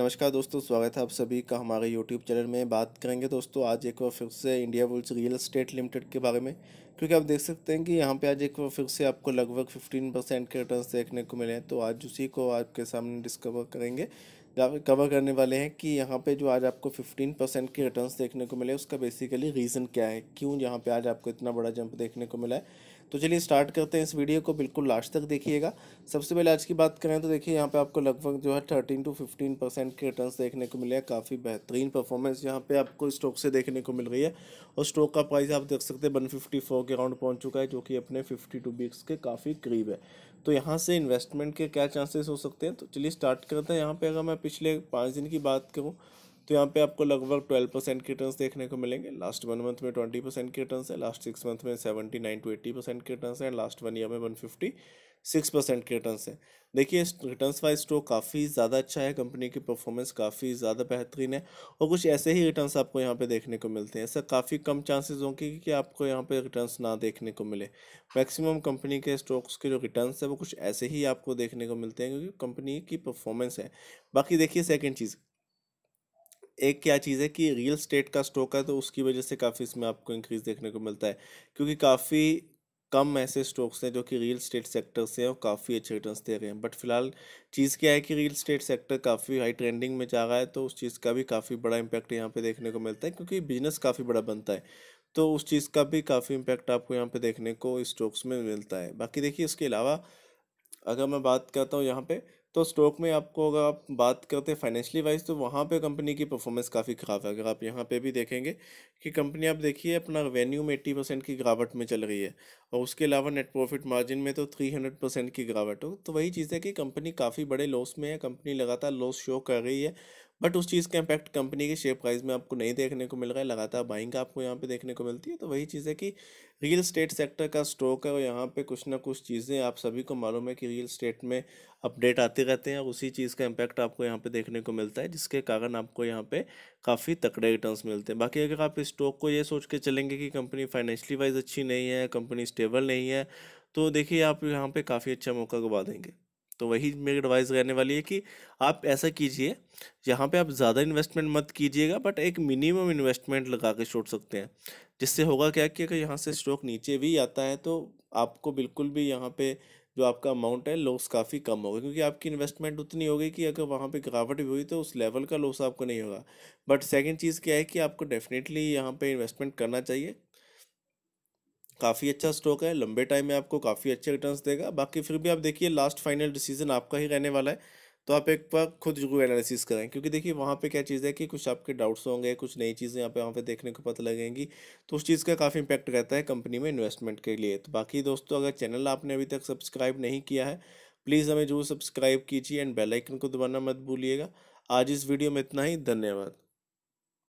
नमस्कार दोस्तों स्वागत है आप सभी का हमारे यूट्यूब चैनल में बात करेंगे दोस्तों आज एक बार फिर से Indiabulls real estate limited के बारे में क्योंकि आप देख सकते हैं कि यहाँ पे आज एक बार फिर से आपको लगभग फिफ्टीन परसेंट के रिटर्न देखने को मिले हैं तो आज उसी को आपके सामने डिस्कवर करेंगे कवर करने वाले हैं कि यहाँ पे जो आज आपको फिफ्टीन परसेंट के रिटर्न देखने को मिले उसका बेसिकली रीज़न क्या है क्यों यहाँ पे आज आपको इतना बड़ा जंप देखने को मिला है तो चलिए स्टार्ट करते हैं इस वीडियो को बिल्कुल लास्ट तक देखिएगा सबसे पहले आज की बात करें तो देखिए यहाँ पे आपको लगभग जो है थर्टीन टू फिफ्टीन परसेंट के रिटर्न देखने को मिले हैं काफ़ी बेहतरीन परफॉर्मेंस यहाँ पे आपको स्टॉक से देखने को मिल रही है और स्टॉक का प्राइस आप देख सकते हैं वन के अराउंड पहुँच चुका है जो कि अपने फिफ्टी टू के काफ़ी करीब है तो यहाँ से इन्वेस्टमेंट के क्या चांसेस हो सकते हैं तो चलिए स्टार्ट करते हैं यहाँ पर अगर मैं पिछले पाँच दिन की बात करूँ तो यहाँ पे आपको लगभग ट्वेल्व परसेंट के रिटर्न देखने को मिलेंगे लास्ट वन मंथ में ट्वेंटी परसेंट के रिटर्न है लास्ट सिक्स मंथ में seventy nine to eighty percent के रिटर्न है एंड लास्ट वन ईयर में वन फिफ्टी सिक्स परसेंट के रिटर्न है देखिए रिटर्न वाइज स्टॉक तो काफ़ी ज़्यादा अच्छा है कंपनी की परफॉर्मेंस काफ़ी ज़्यादा बेहतरीन है और कुछ ऐसे ही रिटर्न आपको यहाँ पे देखने को मिलते हैं ऐसा काफ़ी कम चांसेस होंगे कि आपको यहाँ पे रिटर्न ना देखने को मिले मैक्सिमम कंपनी के स्टॉक्स के जो रिटर्न है वो कुछ ऐसे ही आपको देखने को मिलते हैं क्योंकि कंपनी की परफॉर्मेंस है बाकी देखिए सेकेंड चीज़ एक क्या चीज़ है कि रियल स्टेट का स्टॉक है तो उसकी वजह से काफ़ी इसमें आपको इंक्रीज देखने को मिलता है क्योंकि काफ़ी कम ऐसे स्टॉक्स हैं जो कि रियल स्टेट सेक्टर से हैं और काफ़ी अच्छे रिटर्न दे रहे हैं बट फिलहाल चीज़ क्या है कि रियल स्टेट सेक्टर काफ़ी हाई ट्रेंडिंग में जा रहा है तो उस चीज़ का भी काफ़ी बड़ा इम्पैक्ट यहाँ पे देखने को मिलता है क्योंकि बिजनेस काफ़ी बड़ा बनता है तो उस चीज़ का भी काफ़ी इम्पैक्ट आपको यहाँ पे देखने को स्टॉक्स में मिलता है बाकी देखिए इसके अलावा अगर मैं बात करता हूँ यहाँ पर तो स्टॉक में आपको अगर आप बात करते हैं फाइनेंशियली वाइज तो वहाँ पे कंपनी की परफॉर्मेंस काफ़ी ख़राब है अगर आप यहाँ पे भी देखेंगे कि कंपनी आप देखिए अपना रेवेन्यू में एट्टी परसेंट की गिरावट में चल रही है और उसके अलावा नेट प्रॉफिट मार्जिन में तो थ्री हंड्रेड परसेंट की गिरावट हो तो वही चीज़ है कि कंपनी काफ़ी बड़े लॉस में है कंपनी लगातार लॉस शो कर रही है बट उस चीज़ का इम्पैक्ट कंपनी के शेयर प्राइस में आपको नहीं देखने को मिल रहा है लगातार बाइंग आपको यहाँ पे देखने को मिलती है तो वही चीज़ है कि रियल स्टेट सेक्टर का स्टॉक है और यहाँ पे कुछ ना कुछ चीज़ें आप सभी को मालूम है कि रियल स्टेट में अपडेट आते रहते हैं और उसी चीज़ का इम्पैक्ट आपको यहाँ पे देखने को मिलता है जिसके कारण आपको यहाँ पे काफ़ी तकड़े रिटर्न्स मिलते हैं बाकी अगर आप इस स्टॉक को ये सोच के चलेंगे कि कंपनी फाइनेंशियली वाइज अच्छी नहीं है कंपनी स्टेबल नहीं है तो देखिए आप यहाँ पर काफ़ी अच्छा मौका गवा देंगे तो वही मेरी एडवाइस रहने वाली है कि आप ऐसा कीजिए यहाँ पे आप ज़्यादा इन्वेस्टमेंट मत कीजिएगा बट एक मिनिमम इन्वेस्टमेंट लगा के छोड़ सकते हैं जिससे होगा क्या कि अगर यहाँ से स्टॉक नीचे भी आता है तो आपको बिल्कुल भी यहाँ पे जो आपका अमाउंट है लॉस काफ़ी कम होगा क्योंकि आपकी इन्वेस्टमेंट उतनी होगी कि अगर वहाँ पे गिरावट भी हुई तो उस लेवल का लॉस आपको नहीं होगा बट सेकंड चीज़ क्या है कि आपको डेफिनेटली यहाँ पे इन्वेस्टमेंट करना चाहिए काफ़ी अच्छा स्टॉक है लंबे टाइम में आपको काफ़ी अच्छे रिटर्न देगा बाकी फिर भी आप देखिए लास्ट फाइनल डिसीजन आपका ही रहने वाला है तो आप एक बार खुद जरूर एनालिसिस करें क्योंकि देखिए वहाँ पे क्या चीज़ है कि कुछ आपके डाउट्स होंगे कुछ नई चीज़ें यहाँ पे वहाँ पे देखने को पता लगेंगी तो उस चीज़ का काफ़ी इम्पैक्ट रहता है कंपनी में इन्वेस्टमेंट के लिए तो बाकी दोस्तों अगर चैनल आपने अभी तक सब्सक्राइब नहीं किया है प्लीज़ हमें जरूर सब्सक्राइब कीजिए एंड बेलाइकन को दबाना मत भूलिएगा आज इस वीडियो में इतना ही धन्यवाद